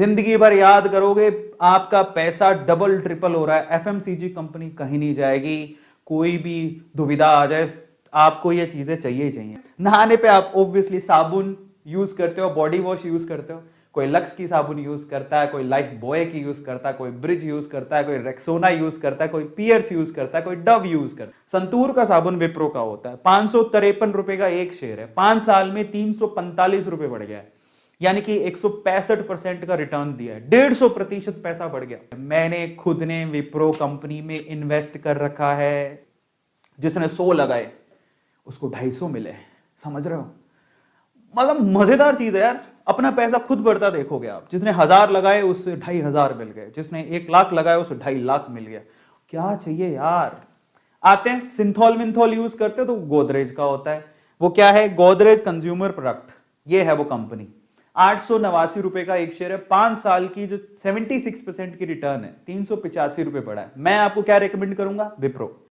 जिंदगी भर याद करोगे आपका पैसा डबल ट्रिपल हो रहा है एफएमसीजी कंपनी कहीं नहीं जाएगी कोई भी दुविधा आ जाए आपको ये चीजें चाहिए ही चाहिए नहाने पे आप ऑब्वियसली साबुन यूज करते हो बॉडी वॉश यूज करते हो कोई लक्स की साबुन यूज करता है कोई लाइफ बॉय की यूज करता है कोई ब्रिज यूज करता है कोई रेक्सोना यूज करता है कोई पियर्स यूज करता है कोई डव यूज करता है संतूर का साबुन विप्रो का होता है पांच सौ रुपए का एक शेयर है पांच साल में तीन सौ पैंतालीस रुपए बढ़ गया है यानी कि एक परसेंट का रिटर्न दिया है डेढ़ सौ प्रतिशत पैसा बढ़ गया मैंने खुद ने विप्रो कंपनी में इन्वेस्ट कर रखा है जिसने सो लगाए उसको ढाई सौ मिले समझ रहे हो मतलब मजेदार चीज है यार अपना पैसा खुद बढ़ता देखोगे आप जिसने हजार लगाए उससे ढाई हजार मिल गए जिसने एक लाख लगाए उससे ढाई लाख मिल गया क्या चाहिए यार आते हैं सिंथोल विंथोल यूज करते तो गोदरेज का होता है वो क्या है गोदरेज कंज्यूमर प्रोडक्ट ये है वो कंपनी आठ सौ नवासी रुपए का एक शेयर है पांच साल की जो 76 परसेंट की रिटर्न है तीन सौ पिचासी रुपए पड़ा है मैं आपको क्या रिकमेंड करूंगा विप्रो